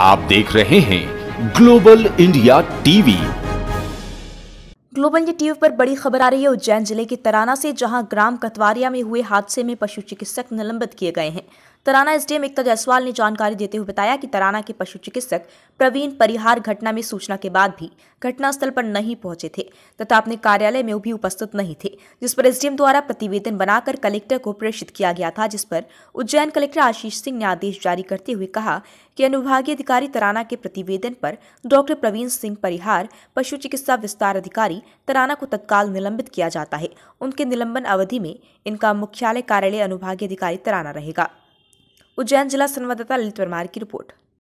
आप देख रहे हैं global India TV global India TV पर बड़ी खबर आ रही है उज्जैन जिले के तराना से जहां ग्राम कतवारिया में हुए हादसे में पशु चिकित्सक निलंबित किए गए हैं तराना एसडीएम एकता जायसवाल ने जानकारी देते हुए बताया कि तराना के पशु चिकित्सक प्रवीण परिहार घटना में सूचना के बाद भी घटनास्थल पर नहीं पहुंचे थे तथा अपने कार्यालय में भी उपस्थित नहीं थे जिस पर एसडीएम द्वारा प्रतिवेदन बनाकर कलेक्टर को प्रेषित किया गया था जिस पर उज्जैन कलेक्टर आशीष सिंह ने आदेश जारी करते हुए कहा कि अनुभागीय अधिकारी तराना के प्रतिवेदन पर डॉक्टर प्रवीण सिंह परिहार पशु चिकित्सा विस्तार अधिकारी तराना को तत्काल निलंबित किया जाता है उनके निलंबन अवधि में इनका मुख्यालय कार्यालय अनुभागीय अधिकारी तराना रहेगा उज्जैन जिला संवाददाता ललित परमार की रिपोर्ट